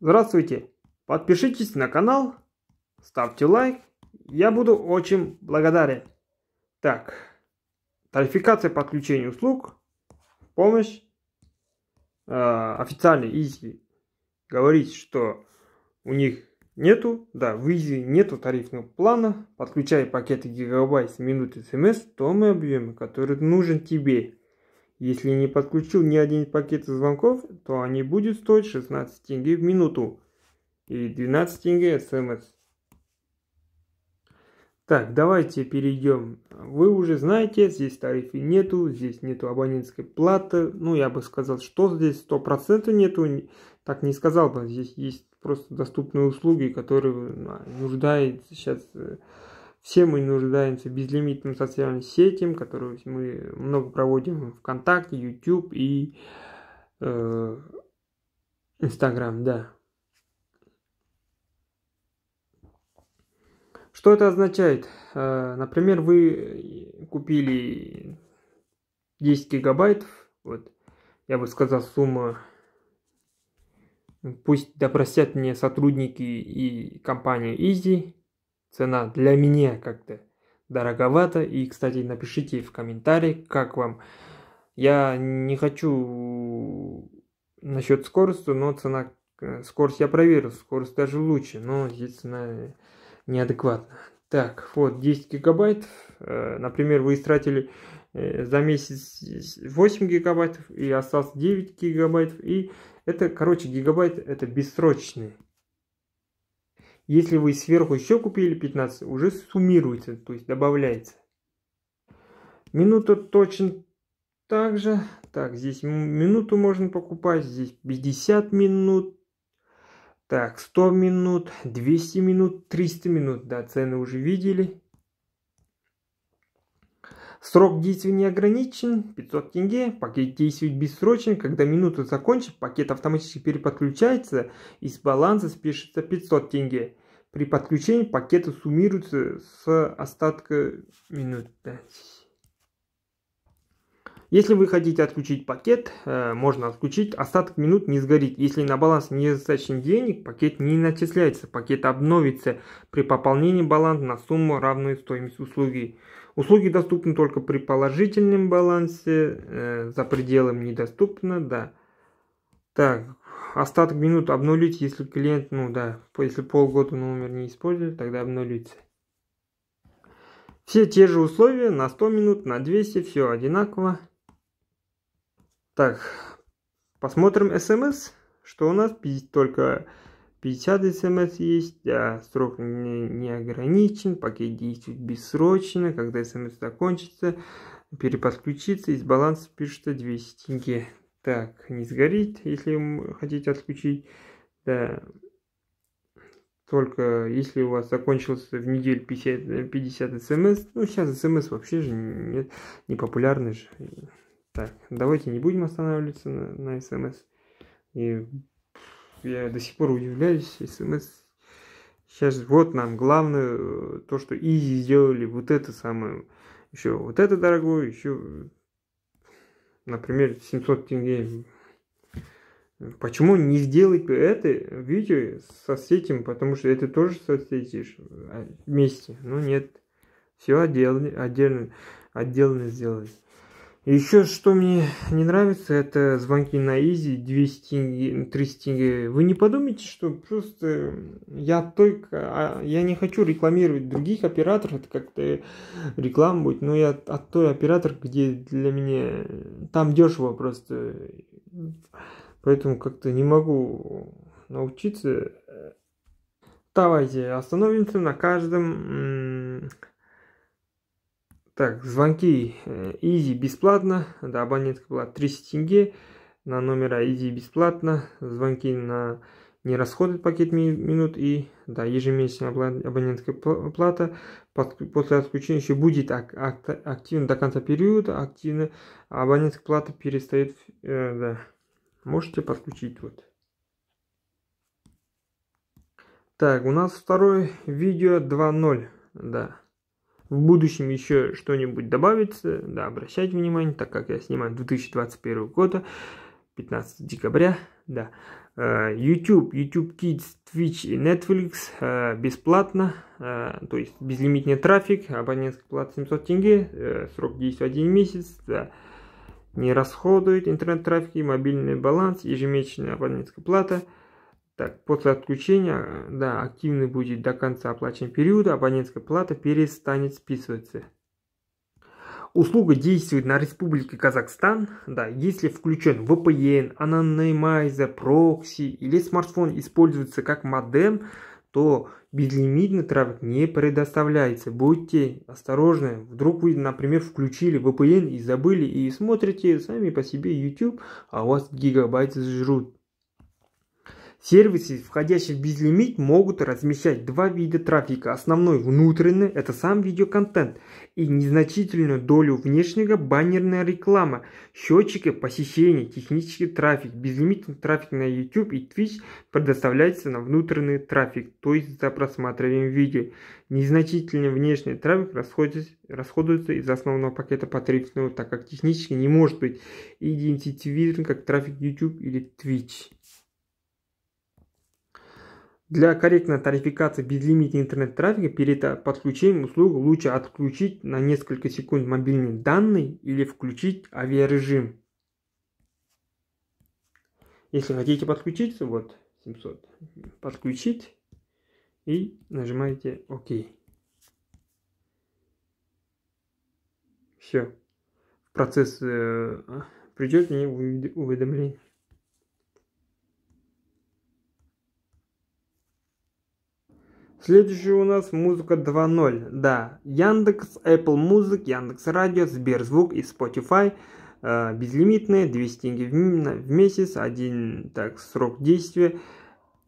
Здравствуйте! Подпишитесь на канал, ставьте лайк, я буду очень благодарен. Так, тарификация подключения услуг, помощь, э, официальный Изи говорит, что у них нету, да, в Изи нету тарифного плана, подключай пакеты гигабайт в минуты смс в том объеме, который нужен тебе. Если не подключил ни один пакет звонков, то они будут стоить 16 тенге в минуту и 12 тенге смс. Эм так, давайте перейдем. Вы уже знаете, здесь тарифы нету, здесь нету абонентской платы. Ну, я бы сказал, что здесь 100% нету. Так не сказал бы. Здесь есть просто доступные услуги, которые а, нуждают сейчас э, все мы нуждаемся в безлимитном социальной сети, которую мы много проводим ВКонтакте, YouTube и э, да. Что это означает? Э, например, вы купили 10 гигабайт, вот, я бы сказал, сумма, пусть допросят мне сотрудники и компания Easy, Цена для меня как-то дороговато. И, кстати, напишите в комментарии, как вам. Я не хочу насчет скорости, но цена... Э, скорость я проверил, скорость даже лучше, но здесь цена неадекватна. Так, вот 10 гигабайт. Э, например, вы истратили э, за месяц 8 гигабайтов и осталось 9 гигабайтов. И это, короче, гигабайт это бессрочный если вы сверху еще купили 15, уже суммируется, то есть добавляется. Минута точно так же. Так, здесь минуту можно покупать, здесь 50 минут. Так, 100 минут, 200 минут, 300 минут. Да, цены уже видели. Срок действия не ограничен, 500 тенге, пакет действует бессрочно, когда минута закончит, пакет автоматически переподключается и с баланса спишется 500 тенге. При подключении пакета суммируется с остатка минут. Если вы хотите отключить пакет, э, можно отключить, остаток минут не сгорит. Если на баланс недостаточно денег, пакет не начисляется, пакет обновится при пополнении баланса на сумму, равную стоимости услуги. Услуги доступны только при положительном балансе, э, за пределом недоступно, да. Так, остаток минут обнулить, если клиент, ну да, если полгода номер не использует, тогда обнулится. Все те же условия, на 100 минут, на 200, все одинаково. Так, посмотрим смс, эм что у нас только 50 смс эм есть, да, срок не, не ограничен, пакет действует бессрочно, когда смс эм закончится, переподключиться, из баланса пишется 200 тенге. Так, не сгорит, если хотите отключить, да, только если у вас закончился в неделю 50, 50 смс, ну сейчас смс эм вообще же нет, не популярный же. Так, давайте не будем останавливаться на смс. И я до сих пор удивляюсь, смс сейчас вот нам главное э, то, что Изи сделали вот это самое, еще вот это дорогое, еще, например, 700 тенге. Почему не сделать это видео со сетем, потому что это тоже соцсети а, вместе, но ну нет, все отдельно, отдельно, отдельно сделать. Еще что мне не нравится, это звонки на Изи 200 тенге, 30 тенге. Вы не подумайте, что просто я только... А, я не хочу рекламировать других операторов, это как-то реклама будет, но я от той оператор, где для меня... Э, там дешево просто. Поэтому как-то не могу научиться. Давайте остановимся на каждом так, звонки э, Изи бесплатно, да, абонентка была 30 тенге, на номера Изи бесплатно, звонки на не расходует пакет минут и да, ежемесячная абонентская плата после отключения еще будет активна до конца периода, активно а абонентская плата перестает, э, да, можете подключить вот. Так, у нас второе видео 2.0, да. В будущем еще что-нибудь добавится, да, обращайте внимание, так как я снимаю 2021 года, 15 декабря, да. Э, YouTube, YouTube Kids, Twitch и Netflix э, бесплатно, э, то есть безлимитный трафик, абонентская плата 700 тенге, срок действия 1 месяц, да. не расходует интернет-трафик и мобильный баланс, ежемесячная абонентская плата – так, после отключения, э, да, активный будет до конца оплаченного периода, абонентская плата перестанет списываться. Услуга действует на Республике Казахстан, да, если включен VPN, анонимайзер, прокси или смартфон используется как модем, то безлимитный трафик не предоставляется. Будьте осторожны, вдруг вы, например, включили VPN и забыли и смотрите сами по себе YouTube, а у вас гигабайты сжрут. Сервисы, входящие в безлимит, могут размещать два вида трафика. Основной внутренний – это сам видеоконтент и незначительную долю внешнего баннерная реклама, счетчики посещений, технический трафик. Безлимитный трафик на YouTube и Twitch предоставляется на внутренний трафик, то есть за просматриванием видео. Незначительный внешний трафик расходится, расходуется из основного пакета по тарифному, так как технически не может быть идентифицирован как трафик YouTube или Twitch. Для корректной тарификации безлимитного интернет-трафика перед подключением услуг лучше отключить на несколько секунд мобильные данные или включить авиарежим. Если хотите подключиться, вот 700, подключить и нажимаете ОК. Все. Процесс э, придет мне уведомление. Следующая у нас музыка 2.0. Да, Яндекс, Apple Music, Яндекс Радио, Сберзвук и Spotify. Э, безлимитные, 200 тенге в, месяц, один так, срок действия.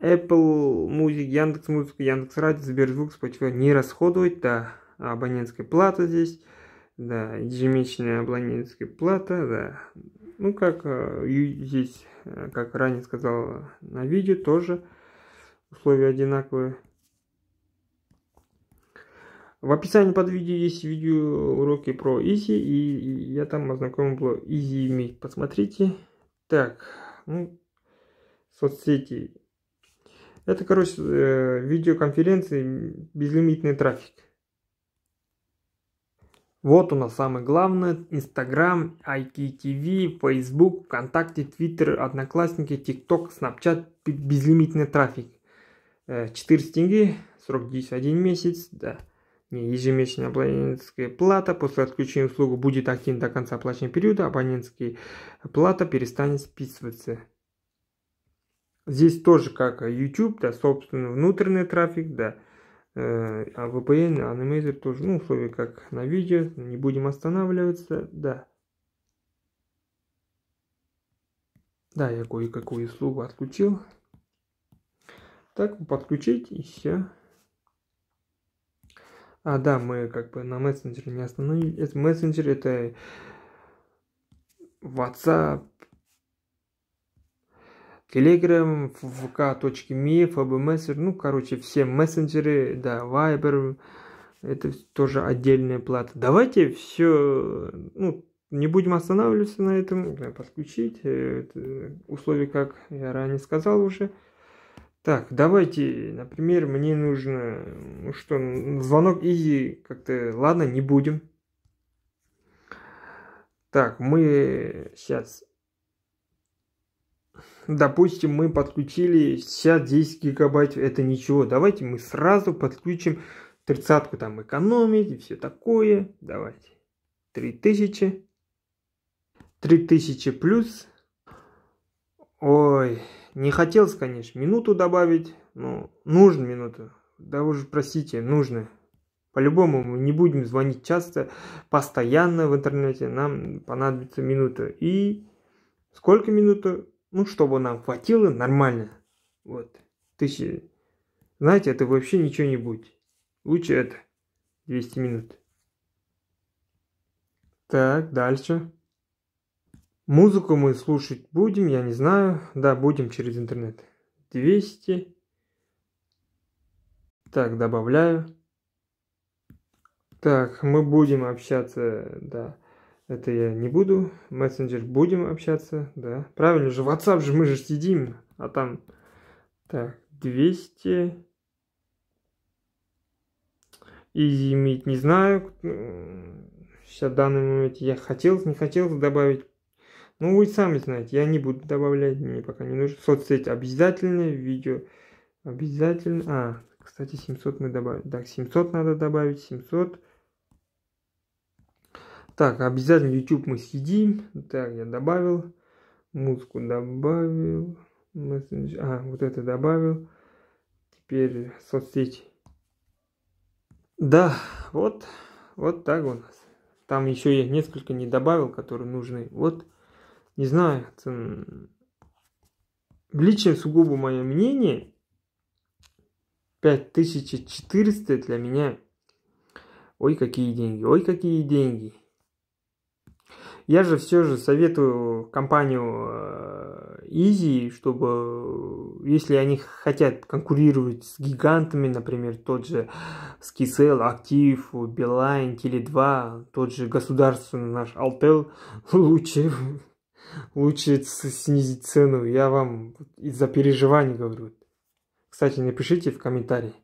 Apple Music, Яндекс Музыка, Яндекс Радио, Сберзвук, Spotify не расходовать, да, абонентская плата здесь, да, ежемесячная абонентская плата, да. Ну, как э, здесь, э, как ранее сказал на видео, тоже условия одинаковые. В описании под видео есть видео уроки про Изи, и я там ознакомил Изи Ми. Посмотрите. Так, ну, соцсети. Это, короче, э, видеоконференции безлимитный трафик. Вот у нас самое главное. Инстаграм, IKTV, Facebook, ВКонтакте, Twitter, Одноклассники, TikTok, Snapchat, безлимитный трафик. 400 э, тенге, срок 10 один месяц, да. Не Ежемесячная абонентская плата после отключения услуги будет активна до конца оплачиваемого периода. Абонентская плата перестанет списываться. Здесь тоже как YouTube, да, собственно, внутренний трафик, да, э, а VPN, Animator тоже, ну, условия как на видео, не будем останавливаться, да. Да, я кое-какую услугу отключил. Так, подключить и все. А, да, мы как бы на мессенджере не остановились. Мессенджер это WhatsApp, Telegram, vk.me, fb Messenger, ну, короче, все мессенджеры, да, Viber, это тоже отдельная плата. Давайте все, ну, не будем останавливаться на этом, подключить, это условия, как я ранее сказал уже, так, давайте, например, мне нужно, ну что, звонок Изи как-то, ладно, не будем. Так, мы сейчас, допустим, мы подключили сейчас 10 гигабайт, это ничего. Давайте мы сразу подключим тридцатку там экономить и все такое. Давайте, 3000, 3000 плюс. Ой, не хотелось, конечно, минуту добавить, но нужно минуту. Да уже простите, нужно. По-любому мы не будем звонить часто, постоянно в интернете. Нам понадобится минута. И сколько минуты? Ну, чтобы нам хватило нормально. Вот. Тысячи. Знаете, это вообще ничего не будет. Лучше это. 200 минут. Так, дальше. Музыку мы слушать будем, я не знаю. Да, будем через интернет. 200. Так, добавляю. Так, мы будем общаться, да. Это я не буду. Мессенджер будем общаться, да. Правильно же, WhatsApp же, мы же сидим, а там... Так, 200. Изи Meet не знаю. Сейчас в данный момент я хотел, не хотел добавить ну, вы сами знаете, я не буду добавлять, мне пока не нужно. Соцсети обязательные, видео обязательно. А, кстати, 700 мы добавим. Так, 700 надо добавить, 700. Так, обязательно YouTube мы съедим. Так, я добавил. Музыку добавил. А, вот это добавил. Теперь соцсети. Да, вот, вот так у нас. Там еще я несколько не добавил, которые нужны. Вот не знаю, это личное сугубо мое мнение, 5400 для меня, ой, какие деньги, ой, какие деньги. Я же все же советую компанию Easy, э, чтобы, э, если они хотят конкурировать с гигантами, например, тот же Skicell, Актив, Билайн, Теле2, тот же государственный наш Altel, лучше лучше снизить цену. Я вам из-за переживаний говорю. Кстати, напишите в комментарии.